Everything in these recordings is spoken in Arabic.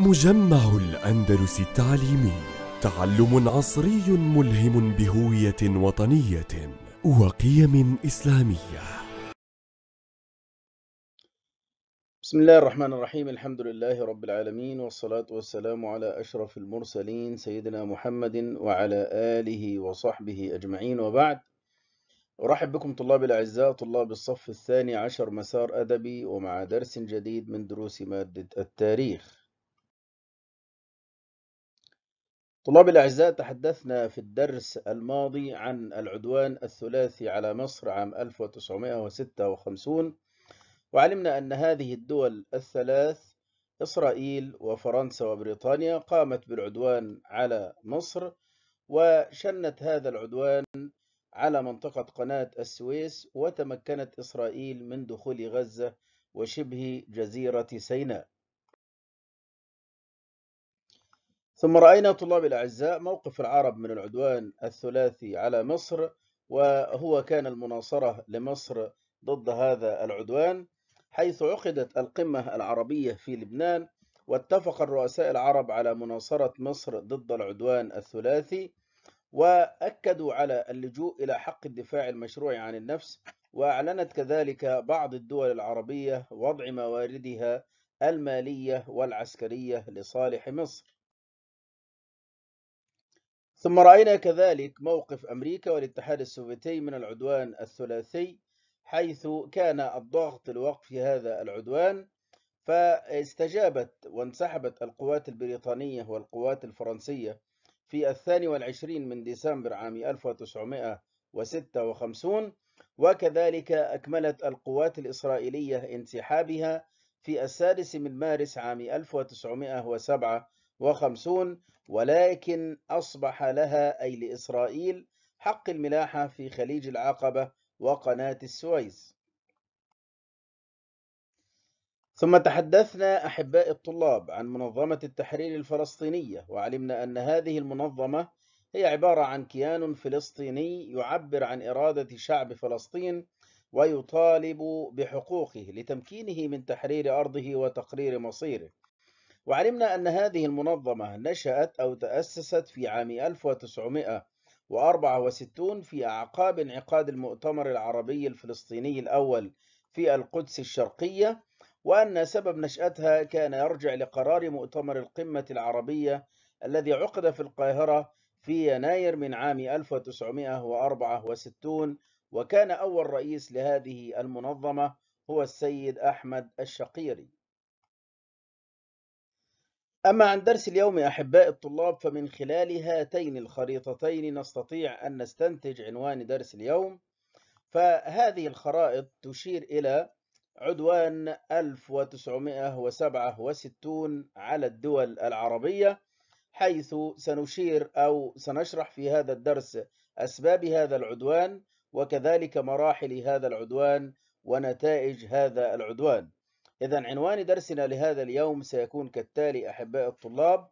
مجمع الأندلس التعليمي تعلم عصري ملهم بهوية وطنية وقيم إسلامية بسم الله الرحمن الرحيم الحمد لله رب العالمين والصلاة والسلام على أشرف المرسلين سيدنا محمد وعلى آله وصحبه أجمعين وبعد أرحب بكم طلاب الأعزاء طلاب الصف الثاني عشر مسار أدبي ومع درس جديد من دروس مادة التاريخ طلاب الأعزاء تحدثنا في الدرس الماضي عن العدوان الثلاثي على مصر عام 1956 وعلمنا أن هذه الدول الثلاث إسرائيل وفرنسا وبريطانيا قامت بالعدوان على مصر وشنت هذا العدوان على منطقة قناة السويس وتمكنت إسرائيل من دخول غزة وشبه جزيرة سيناء ثم رأينا طلاب الأعزاء موقف العرب من العدوان الثلاثي على مصر وهو كان المناصرة لمصر ضد هذا العدوان حيث عقدت القمة العربية في لبنان واتفق الرؤساء العرب على مناصرة مصر ضد العدوان الثلاثي وأكدوا على اللجوء إلى حق الدفاع المشروع عن النفس وأعلنت كذلك بعض الدول العربية وضع مواردها المالية والعسكرية لصالح مصر ثم رأينا كذلك موقف أمريكا والاتحاد السوفيتي من العدوان الثلاثي حيث كان الضغط الوقف في هذا العدوان فاستجابت وانسحبت القوات البريطانية والقوات الفرنسية في الثاني والعشرين من ديسمبر عام 1956 وكذلك أكملت القوات الإسرائيلية انسحابها في السادس من مارس عام 1957 وخمسون ولكن أصبح لها أي لإسرائيل حق الملاحة في خليج العقبة وقناة السويس ثم تحدثنا أحباء الطلاب عن منظمة التحرير الفلسطينية وعلمنا أن هذه المنظمة هي عبارة عن كيان فلسطيني يعبر عن إرادة شعب فلسطين ويطالب بحقوقه لتمكينه من تحرير أرضه وتقرير مصيره وعلمنا أن هذه المنظمة نشأت أو تأسست في عام 1964 في أعقاب انعقاد المؤتمر العربي الفلسطيني الأول في القدس الشرقية وأن سبب نشأتها كان يرجع لقرار مؤتمر القمة العربية الذي عقد في القاهرة في يناير من عام 1964 وكان أول رئيس لهذه المنظمة هو السيد أحمد الشقيري أما عن درس اليوم أحباء الطلاب فمن خلال هاتين الخريطتين نستطيع أن نستنتج عنوان درس اليوم فهذه الخرائط تشير إلى عدوان 1967 على الدول العربية حيث سنشير أو سنشرح في هذا الدرس أسباب هذا العدوان وكذلك مراحل هذا العدوان ونتائج هذا العدوان إذا عنوان درسنا لهذا اليوم سيكون كالتالي أحباء الطلاب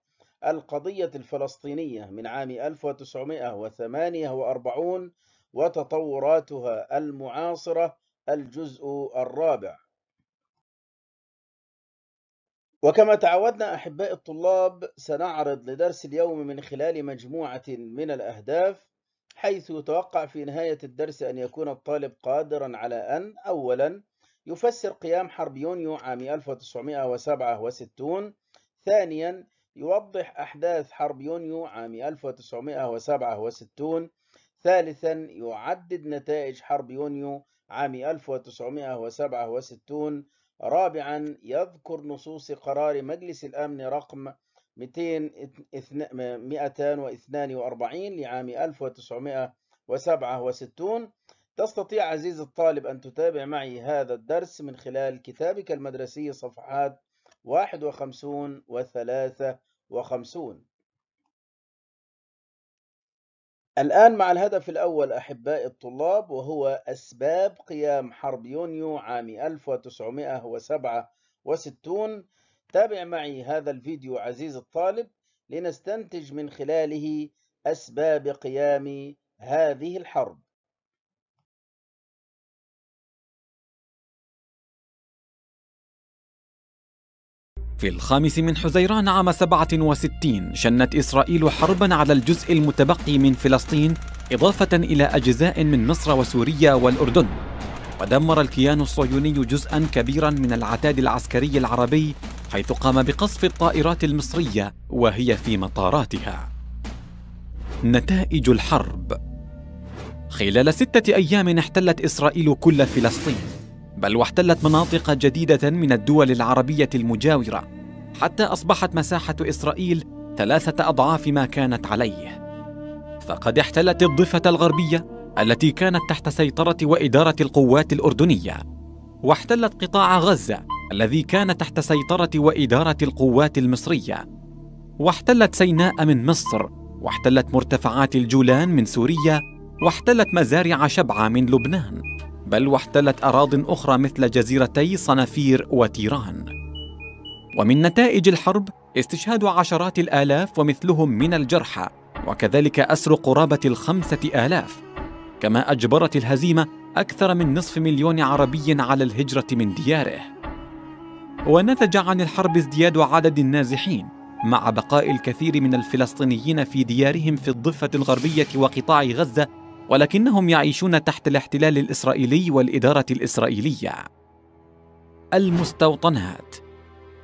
القضية الفلسطينية من عام 1948 وتطوراتها المعاصرة الجزء الرابع وكما تعودنا أحباء الطلاب سنعرض لدرس اليوم من خلال مجموعة من الأهداف حيث يتوقع في نهاية الدرس أن يكون الطالب قادرا على أن أولاً يفسر قيام حرب يونيو عام 1967 ثانيا يوضح أحداث حرب يونيو عام 1967 ثالثا يعدد نتائج حرب يونيو عام 1967 رابعا يذكر نصوص قرار مجلس الأمن رقم 242 لعام 1967 تستطيع عزيزي الطالب أن تتابع معي هذا الدرس من خلال كتابك المدرسي صفحات 51 و 53 الآن مع الهدف الأول أحباء الطلاب وهو أسباب قيام حرب يونيو عام 1967 تابع معي هذا الفيديو عزيزي الطالب لنستنتج من خلاله أسباب قيام هذه الحرب في الخامس من حزيران عام 67 شنت إسرائيل حربا على الجزء المتبقي من فلسطين إضافة إلى أجزاء من مصر وسوريا والأردن ودمر الكيان الصهيوني جزءا كبيرا من العتاد العسكري العربي حيث قام بقصف الطائرات المصرية وهي في مطاراتها نتائج الحرب خلال ستة أيام احتلت إسرائيل كل فلسطين بل واحتلت مناطق جديدة من الدول العربية المجاورة حتى أصبحت مساحة إسرائيل ثلاثة أضعاف ما كانت عليه فقد احتلت الضفة الغربية التي كانت تحت سيطرة وإدارة القوات الأردنية واحتلت قطاع غزة الذي كان تحت سيطرة وإدارة القوات المصرية واحتلت سيناء من مصر واحتلت مرتفعات الجولان من سوريا واحتلت مزارع شبعة من لبنان بل واحتلت أراضٍ أخرى مثل جزيرتي صنافير وتيران. ومن نتائج الحرب استشهاد عشرات الآلاف ومثلهم من الجرحى، وكذلك أسر قرابة الخمسة آلاف، كما أجبرت الهزيمة أكثر من نصف مليون عربي على الهجرة من دياره. ونتج عن الحرب ازدياد عدد النازحين، مع بقاء الكثير من الفلسطينيين في ديارهم في الضفة الغربية وقطاع غزة ولكنهم يعيشون تحت الاحتلال الاسرائيلي والاداره الاسرائيليه المستوطنات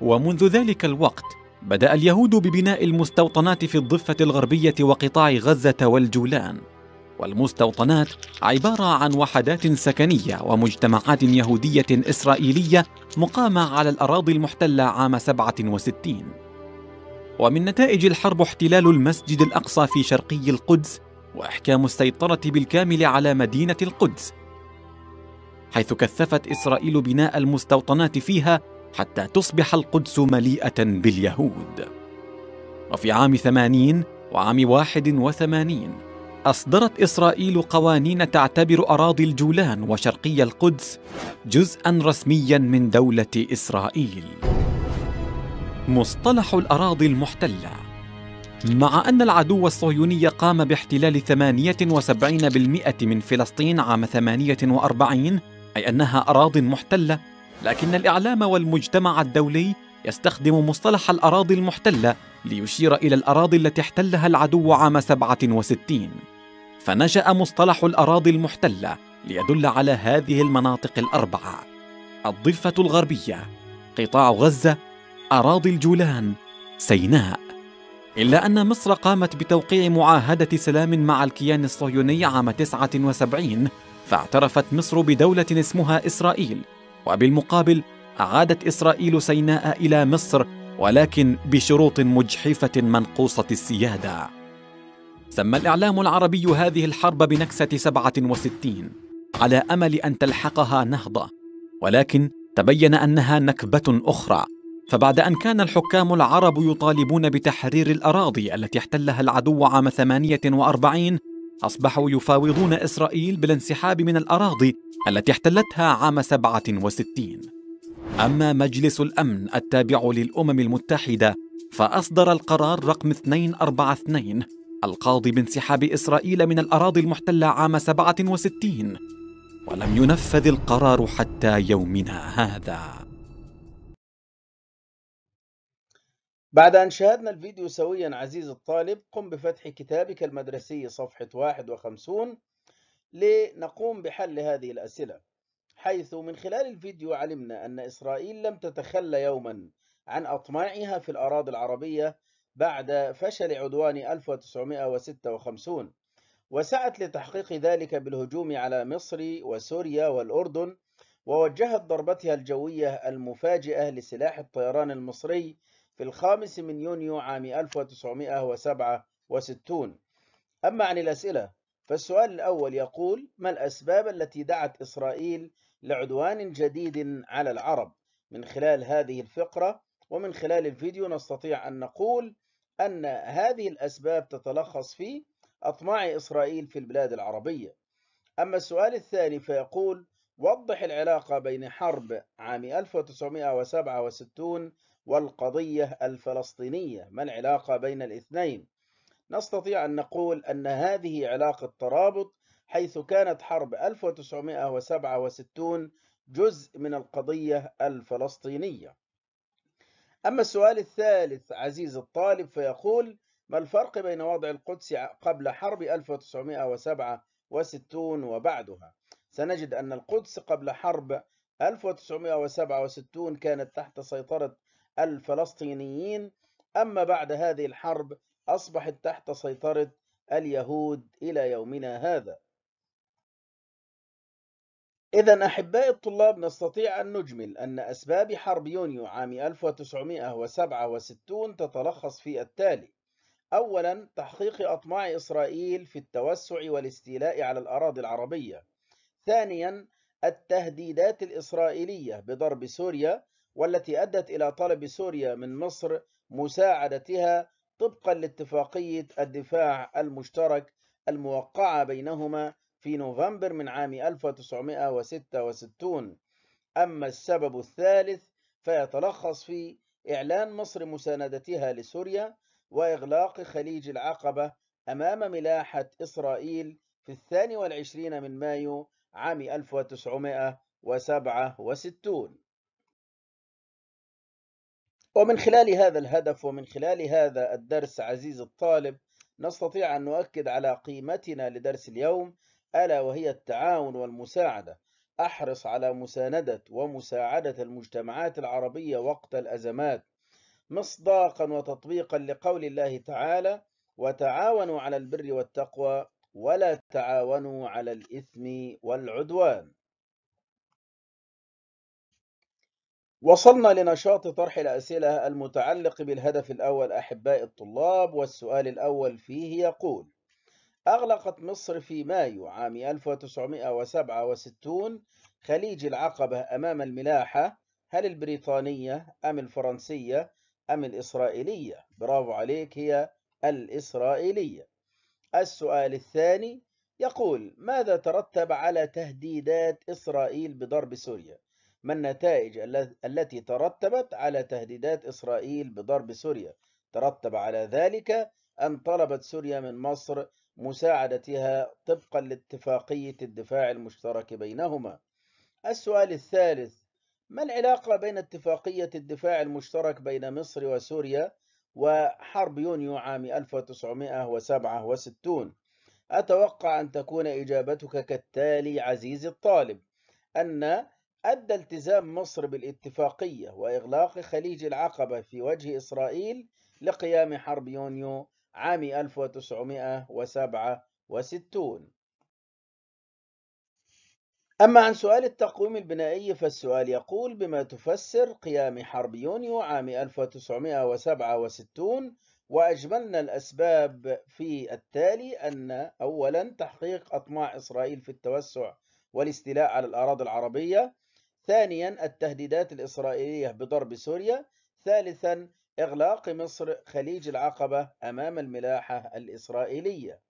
ومنذ ذلك الوقت بدا اليهود ببناء المستوطنات في الضفه الغربيه وقطاع غزه والجولان والمستوطنات عباره عن وحدات سكنيه ومجتمعات يهوديه اسرائيليه مقامه على الاراضي المحتله عام 67 ومن نتائج الحرب احتلال المسجد الاقصى في شرقي القدس واحكام السيطره بالكامل على مدينه القدس حيث كثفت اسرائيل بناء المستوطنات فيها حتى تصبح القدس مليئه باليهود وفي عام 80 وعام 81 أصدرت إسرائيل قوانين تعتبر أراضي الجولان وشرقي القدس جزءا رسميا من دولة إسرائيل. مصطلح الأراضي المحتلة مع أن العدو الصهيوني قام باحتلال 78% من فلسطين عام 48 أي أنها أراض محتلة لكن الإعلام والمجتمع الدولي يستخدم مصطلح الأراضي المحتلة ليشير إلى الأراضي التي احتلها العدو عام 67 فنشأ مصطلح الأراضي المحتلة ليدل على هذه المناطق الأربعة الضفة الغربية قطاع غزة أراضي الجولان سيناء إلا أن مصر قامت بتوقيع معاهدة سلام مع الكيان الصهيوني عام 79 فاعترفت مصر بدولة اسمها إسرائيل وبالمقابل أعادت إسرائيل سيناء إلى مصر ولكن بشروط مجحفة منقوصة السيادة سمى الإعلام العربي هذه الحرب بنكسة 67 على أمل أن تلحقها نهضة ولكن تبين أنها نكبة أخرى فبعد أن كان الحكام العرب يطالبون بتحرير الأراضي التي احتلها العدو عام 48 أصبحوا يفاوضون إسرائيل بالانسحاب من الأراضي التي احتلتها عام 67 أما مجلس الأمن التابع للأمم المتحدة فأصدر القرار رقم 242 القاضي بانسحاب إسرائيل من الأراضي المحتلة عام 67 ولم ينفذ القرار حتى يومنا هذا بعد أن شاهدنا الفيديو سويا عزيزي الطالب قم بفتح كتابك المدرسي صفحة 51 لنقوم بحل هذه الأسئلة حيث من خلال الفيديو علمنا أن إسرائيل لم تتخلى يوما عن أطماعها في الأراضي العربية بعد فشل عدوان 1956 وسعت لتحقيق ذلك بالهجوم على مصر وسوريا والأردن ووجهت ضربتها الجوية المفاجئة لسلاح الطيران المصري في الخامس من يونيو عام 1967 أما عن الأسئلة فالسؤال الأول يقول ما الأسباب التي دعت إسرائيل لعدوان جديد على العرب من خلال هذه الفقرة ومن خلال الفيديو نستطيع أن نقول أن هذه الأسباب تتلخص في أطماع إسرائيل في البلاد العربية أما السؤال الثاني فيقول وضح العلاقة بين حرب عام 1967 والقضية الفلسطينية ما العلاقة بين الاثنين نستطيع أن نقول أن هذه علاقة ترابط حيث كانت حرب 1967 جزء من القضية الفلسطينية أما السؤال الثالث عزيز الطالب فيقول ما الفرق بين وضع القدس قبل حرب 1967 وبعدها سنجد أن القدس قبل حرب 1967 كانت تحت سيطرة الفلسطينيين أما بعد هذه الحرب أصبحت تحت سيطرة اليهود إلى يومنا هذا إذا أحبائي الطلاب نستطيع أن نجمل أن أسباب حرب يونيو عام 1967 تتلخص في التالي أولا تحقيق أطماع إسرائيل في التوسع والاستيلاء على الأراضي العربية ثانيا التهديدات الإسرائيلية بضرب سوريا والتي أدت إلى طلب سوريا من مصر مساعدتها طبقا لاتفاقية الدفاع المشترك الموقعة بينهما في نوفمبر من عام 1966 أما السبب الثالث فيتلخص في إعلان مصر مساندتها لسوريا وإغلاق خليج العقبة أمام ملاحة إسرائيل في الثاني والعشرين من مايو عام 1967 ومن خلال هذا الهدف ومن خلال هذا الدرس عزيز الطالب نستطيع أن نؤكد على قيمتنا لدرس اليوم ألا وهي التعاون والمساعدة أحرص على مساندة ومساعدة المجتمعات العربية وقت الأزمات مصداقا وتطبيقا لقول الله تعالى وتعاونوا على البر والتقوى ولا تعاونوا على الإثم والعدوان وصلنا لنشاط طرح الأسئلة المتعلق بالهدف الأول أحباء الطلاب والسؤال الأول فيه يقول أغلقت مصر في مايو عام 1967 خليج العقبة أمام الملاحة هل البريطانية أم الفرنسية أم الإسرائيلية برافو عليك هي الإسرائيلية السؤال الثاني يقول ماذا ترتب على تهديدات إسرائيل بضرب سوريا ما النتائج التي ترتبت على تهديدات إسرائيل بضرب سوريا ترتب على ذلك أن طلبت سوريا من مصر مساعدتها طبقا لاتفاقية الدفاع المشترك بينهما السؤال الثالث ما العلاقة بين اتفاقية الدفاع المشترك بين مصر وسوريا وحرب يونيو عام 1967 أتوقع أن تكون إجابتك كالتالي عزيزي الطالب أن أدى التزام مصر بالاتفاقية وإغلاق خليج العقبة في وجه إسرائيل لقيام حرب يونيو عام 1967 أما عن سؤال التقويم البنائي فالسؤال يقول بما تفسر قيام حرب يونيو عام 1967 وأجملنا الأسباب في التالي أن أولا تحقيق أطماع إسرائيل في التوسع والاستيلاء على الأراضي العربية ثانيا التهديدات الإسرائيلية بضرب سوريا ثالثا إغلاق مصر خليج العقبة أمام الملاحة الإسرائيلية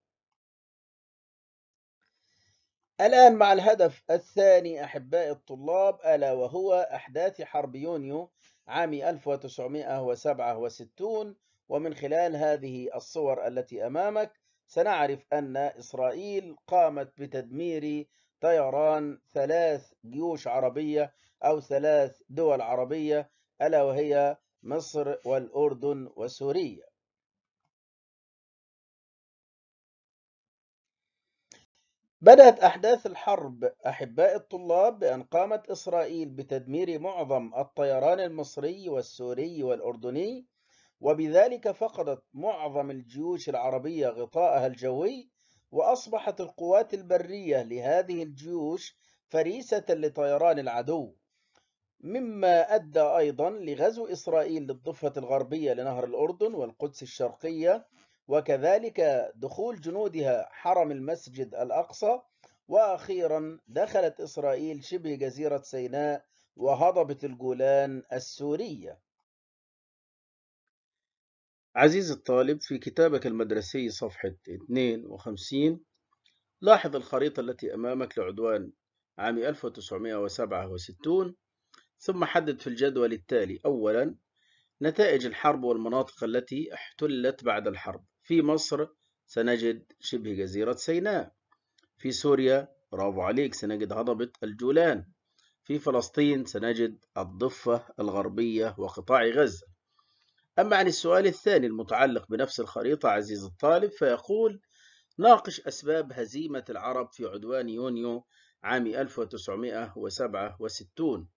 الآن مع الهدف الثاني أحباء الطلاب ألا وهو أحداث حرب يونيو عام 1967 ومن خلال هذه الصور التي أمامك سنعرف أن إسرائيل قامت بتدمير طيران ثلاث جيوش عربية أو ثلاث دول عربية ألا وهي مصر والأردن وسوريا بدأت أحداث الحرب أحباء الطلاب بأن قامت إسرائيل بتدمير معظم الطيران المصري والسوري والأردني وبذلك فقدت معظم الجيوش العربية غطاءها الجوي وأصبحت القوات البرية لهذه الجيوش فريسة لطيران العدو مما أدى أيضا لغزو إسرائيل للضفة الغربية لنهر الأردن والقدس الشرقية وكذلك دخول جنودها حرم المسجد الأقصى وأخيرا دخلت إسرائيل شبه جزيرة سيناء وهضبة الجولان السورية عزيزي الطالب في كتابك المدرسي صفحة 52 لاحظ الخريطة التي أمامك لعدوان عام 1967 ثم حدد في الجدول التالي أولا نتائج الحرب والمناطق التي احتلت بعد الحرب في مصر سنجد شبه جزيرة سيناء في سوريا برافو عليك سنجد هضبة الجولان في فلسطين سنجد الضفة الغربية وقطاع غزة أما عن السؤال الثاني المتعلق بنفس الخريطة عزيز الطالب فيقول ناقش أسباب هزيمة العرب في عدوان يونيو عام 1967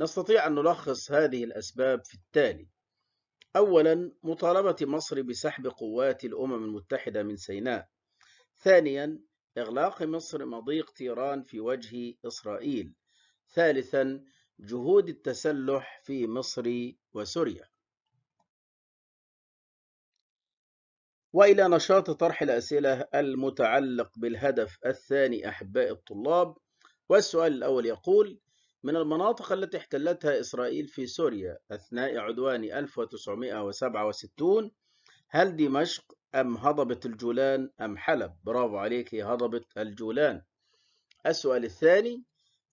نستطيع أن نلخص هذه الأسباب في التالي أولا مطالبة مصر بسحب قوات الأمم المتحدة من سيناء ثانيا إغلاق مصر مضيق تيران في وجه إسرائيل ثالثا جهود التسلح في مصر وسوريا وإلى نشاط طرح الأسئلة المتعلق بالهدف الثاني أحباء الطلاب والسؤال الأول يقول من المناطق التي احتلتها إسرائيل في سوريا أثناء عدوان 1967 هل دمشق أم هضبة الجولان أم حلب برافو عليك هضبة الجولان السؤال الثاني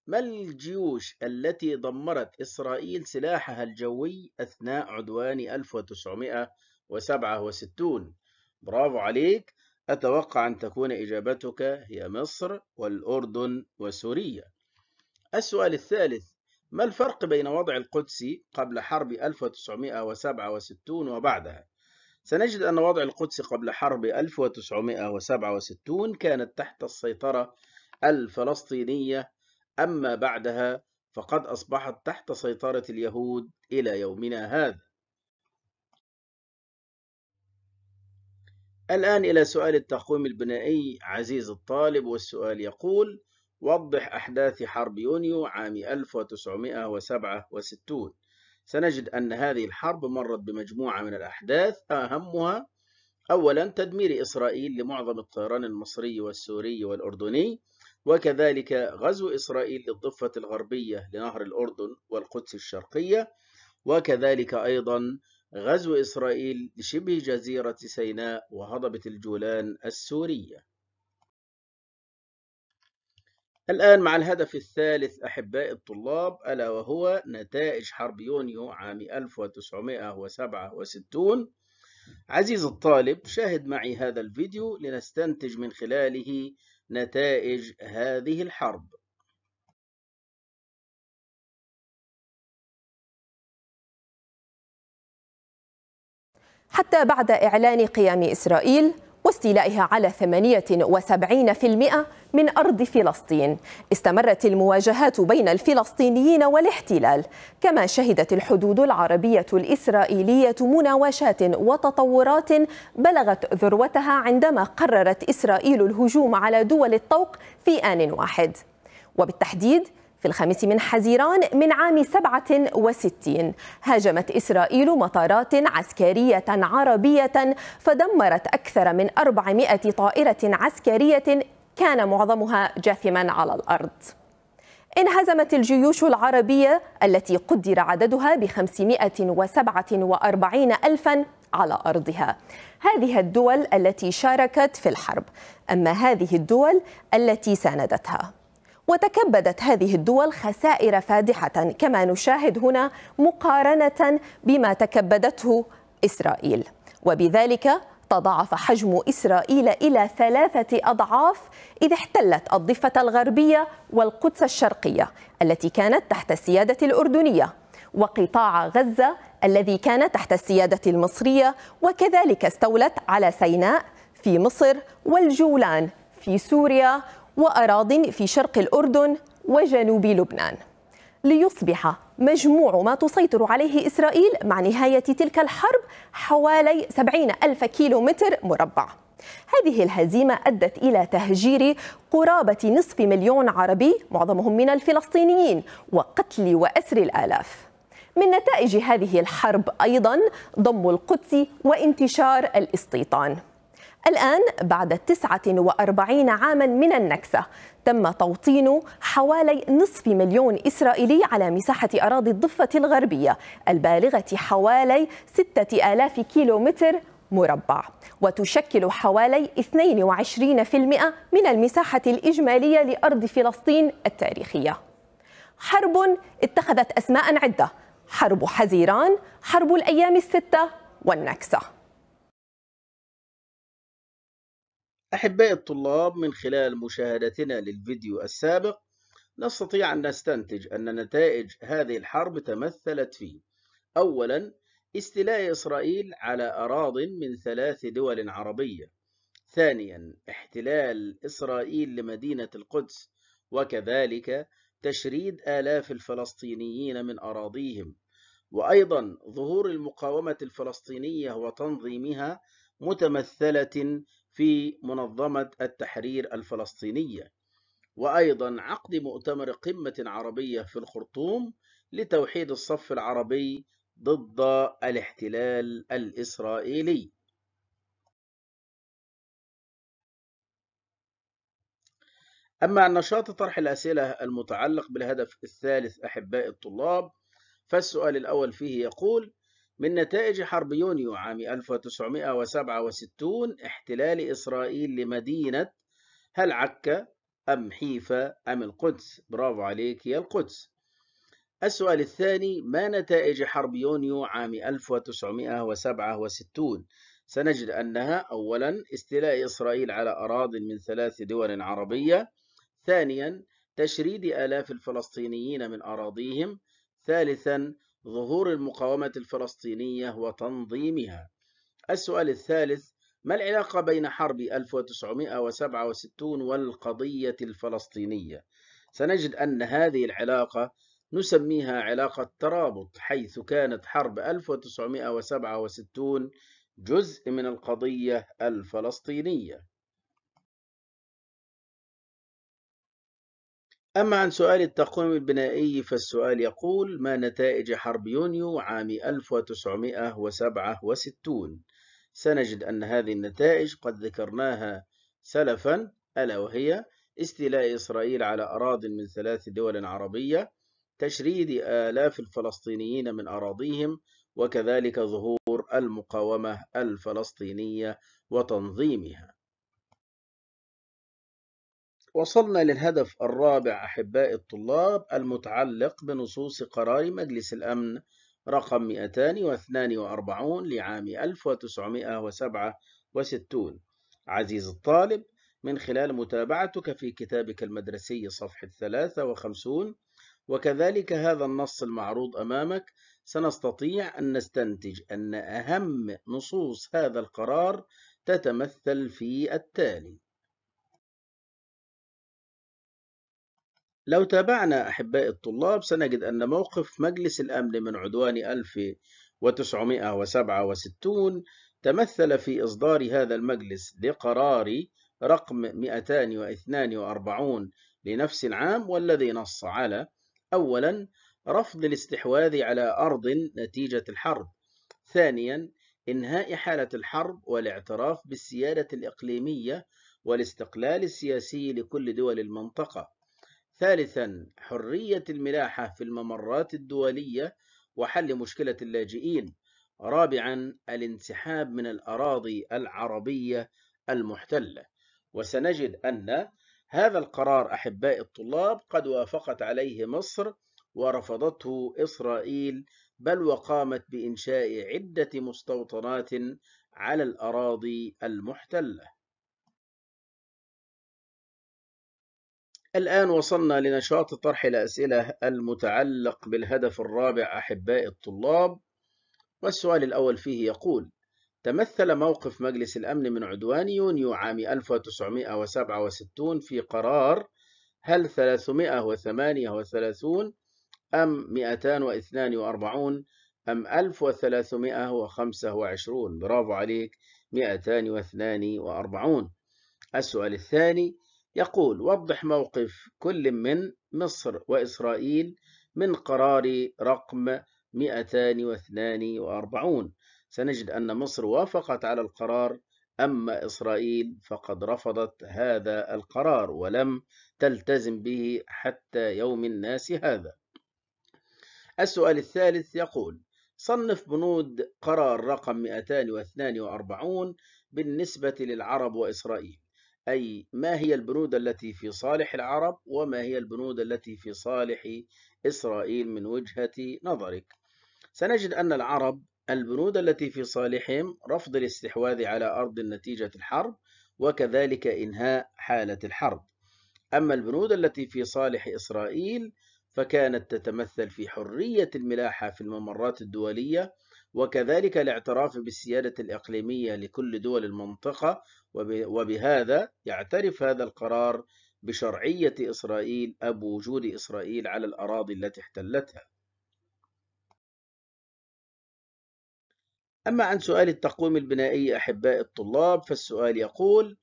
ما الجيوش التي دمرت إسرائيل سلاحها الجوي أثناء عدوان 1967 برافو عليك أتوقع أن تكون إجابتك هي مصر والأردن وسوريا السؤال الثالث ما الفرق بين وضع القدس قبل حرب 1967 وبعدها؟ سنجد أن وضع القدس قبل حرب 1967 كانت تحت السيطرة الفلسطينية أما بعدها فقد أصبحت تحت سيطرة اليهود إلى يومنا هذا الآن إلى سؤال التقويم البنائي عزيز الطالب والسؤال يقول وضح أحداث حرب يونيو عام 1967 سنجد أن هذه الحرب مرت بمجموعة من الأحداث أهمها أولا تدمير إسرائيل لمعظم الطيران المصري والسوري والأردني وكذلك غزو إسرائيل للضفة الغربية لنهر الأردن والقدس الشرقية وكذلك أيضا غزو إسرائيل لشبه جزيرة سيناء وهضبة الجولان السورية الآن مع الهدف الثالث أحباء الطلاب ألا وهو نتائج حرب يونيو عام 1967 عزيز الطالب شاهد معي هذا الفيديو لنستنتج من خلاله نتائج هذه الحرب حتى بعد إعلان قيام إسرائيل واستيلائها على 78% من أرض فلسطين استمرت المواجهات بين الفلسطينيين والاحتلال كما شهدت الحدود العربية الإسرائيلية مناوشات وتطورات بلغت ذروتها عندما قررت إسرائيل الهجوم على دول الطوق في آن واحد وبالتحديد في الخامس من حزيران من عام 67 هاجمت إسرائيل مطارات عسكرية عربية فدمرت أكثر من 400 طائرة عسكرية كان معظمها جاثما على الأرض انهزمت الجيوش العربية التي قدر عددها ب 547 ألفا على أرضها هذه الدول التي شاركت في الحرب أما هذه الدول التي ساندتها وتكبدت هذه الدول خسائر فادحة كما نشاهد هنا مقارنة بما تكبدته إسرائيل وبذلك تضاعف حجم إسرائيل إلى ثلاثة أضعاف إذ احتلت الضفة الغربية والقدس الشرقية التي كانت تحت السيادة الأردنية وقطاع غزة الذي كان تحت السيادة المصرية وكذلك استولت على سيناء في مصر والجولان في سوريا وأراض في شرق الأردن وجنوب لبنان ليصبح مجموع ما تسيطر عليه إسرائيل مع نهاية تلك الحرب حوالي 70 ألف كيلو متر مربع هذه الهزيمة أدت إلى تهجير قرابة نصف مليون عربي معظمهم من الفلسطينيين وقتل وأسر الآلاف من نتائج هذه الحرب أيضا ضم القدس وانتشار الاستيطان الآن بعد 49 عاما من النكسة تم توطين حوالي نصف مليون إسرائيلي على مساحة أراضي الضفة الغربية البالغة حوالي 6000 كيلومتر مربع وتشكل حوالي 22% من المساحة الإجمالية لأرض فلسطين التاريخية حرب اتخذت أسماء عدة حرب حزيران حرب الأيام الستة والنكسة أحبائي الطلاب من خلال مشاهدتنا للفيديو السابق نستطيع أن نستنتج أن نتائج هذه الحرب تمثلت في أولا استيلاء إسرائيل على أراض من ثلاث دول عربية ثانيا احتلال إسرائيل لمدينة القدس وكذلك تشريد آلاف الفلسطينيين من أراضيهم وأيضا ظهور المقاومة الفلسطينية وتنظيمها متمثلة في منظمة التحرير الفلسطينية وأيضا عقد مؤتمر قمة عربية في الخرطوم لتوحيد الصف العربي ضد الاحتلال الإسرائيلي أما عن نشاط طرح الأسئلة المتعلق بالهدف الثالث أحباء الطلاب فالسؤال الأول فيه يقول من نتائج حرب يونيو عام 1967 احتلال إسرائيل لمدينة هل عكا أم حيفا أم القدس برافو عليك يا القدس السؤال الثاني ما نتائج حرب يونيو عام 1967 سنجد أنها أولا استيلاء إسرائيل على أراض من ثلاث دول عربية ثانيا تشريد آلاف الفلسطينيين من أراضيهم ثالثا ظهور المقاومة الفلسطينية وتنظيمها السؤال الثالث ما العلاقة بين حرب 1967 والقضية الفلسطينية؟ سنجد أن هذه العلاقة نسميها علاقة ترابط حيث كانت حرب 1967 جزء من القضية الفلسطينية أما عن سؤال التقويم البنائي فالسؤال يقول ما نتائج حرب يونيو عام 1967 سنجد أن هذه النتائج قد ذكرناها سلفا ألا وهي استيلاء إسرائيل على أراض من ثلاث دول عربية تشريد آلاف الفلسطينيين من أراضيهم وكذلك ظهور المقاومة الفلسطينية وتنظيمها وصلنا للهدف الرابع أحباء الطلاب المتعلق بنصوص قرار مجلس الأمن رقم 242 لعام 1967 عزيز الطالب من خلال متابعتك في كتابك المدرسي صفحة 53 وكذلك هذا النص المعروض أمامك سنستطيع أن نستنتج أن أهم نصوص هذا القرار تتمثل في التالي لو تابعنا أحباء الطلاب سنجد أن موقف مجلس الأمن من عدوان 1967 تمثل في إصدار هذا المجلس لقرار رقم 242 لنفس العام والذي نص على أولا رفض الاستحواذ على أرض نتيجة الحرب ثانيا إنهاء حالة الحرب والاعتراف بالسيادة الإقليمية والاستقلال السياسي لكل دول المنطقة ثالثا حرية الملاحة في الممرات الدولية وحل مشكلة اللاجئين رابعا الانسحاب من الأراضي العربية المحتلة وسنجد أن هذا القرار أحباء الطلاب قد وافقت عليه مصر ورفضته إسرائيل بل وقامت بإنشاء عدة مستوطنات على الأراضي المحتلة الآن وصلنا لنشاط طرح الأسئلة المتعلق بالهدف الرابع أحباء الطلاب والسؤال الأول فيه يقول تمثل موقف مجلس الأمن من عدوان يونيو عام 1967 في قرار هل 338 أم 242 أم 1325 برافو عليك 242 السؤال الثاني يقول وضح موقف كل من مصر وإسرائيل من قرار رقم 242 سنجد أن مصر وافقت على القرار أما إسرائيل فقد رفضت هذا القرار ولم تلتزم به حتى يوم الناس هذا السؤال الثالث يقول صنف بنود قرار رقم 242 بالنسبة للعرب وإسرائيل أي ما هي البنود التي في صالح العرب وما هي البنود التي في صالح إسرائيل من وجهة نظرك سنجد أن العرب البنود التي في صالحهم رفض الاستحواذ على أرض نتيجة الحرب وكذلك إنهاء حالة الحرب أما البنود التي في صالح إسرائيل فكانت تتمثل في حرية الملاحة في الممرات الدولية وكذلك الاعتراف بالسيادة الإقليمية لكل دول المنطقة وبهذا يعترف هذا القرار بشرعية إسرائيل أو وجود إسرائيل على الأراضي التي احتلتها أما عن سؤال التقويم البنائي أحباء الطلاب فالسؤال يقول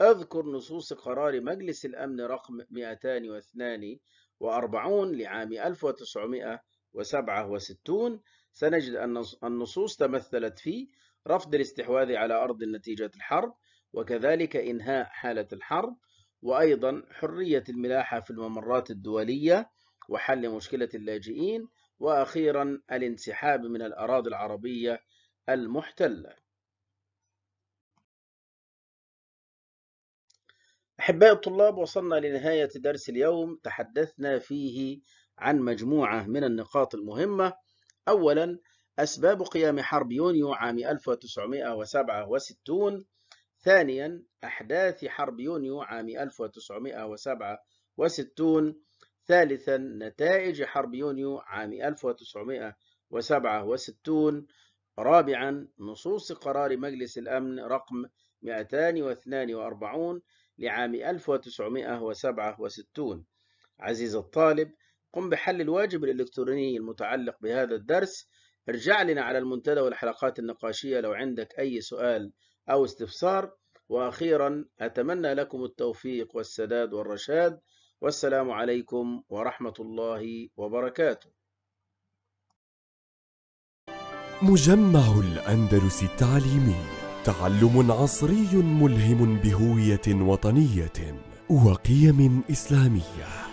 أذكر نصوص قرار مجلس الأمن رقم 242 لعام 1967 سنجد أن النصوص تمثلت في رفض الاستحواذ على أرض نتيجة الحرب وكذلك إنهاء حالة الحرب وأيضا حرية الملاحة في الممرات الدولية وحل مشكلة اللاجئين وأخيرا الانسحاب من الأراضي العربية المحتلة أحباء الطلاب وصلنا لنهاية درس اليوم تحدثنا فيه عن مجموعة من النقاط المهمة أولا أسباب قيام حرب يونيو عام 1967 ثانيا أحداث حرب يونيو عام 1967 ثالثا نتائج حرب يونيو عام 1967 رابعا نصوص قرار مجلس الأمن رقم 242 لعام 1967 عزيز الطالب قم بحل الواجب الإلكتروني المتعلق بهذا الدرس ارجع لنا على المنتدى والحلقات النقاشية لو عندك أي سؤال أو استفسار وأخيرا أتمنى لكم التوفيق والسداد والرشاد والسلام عليكم ورحمة الله وبركاته مجمع الأندلس التعليمي تعلم عصري ملهم بهوية وطنية وقيم إسلامية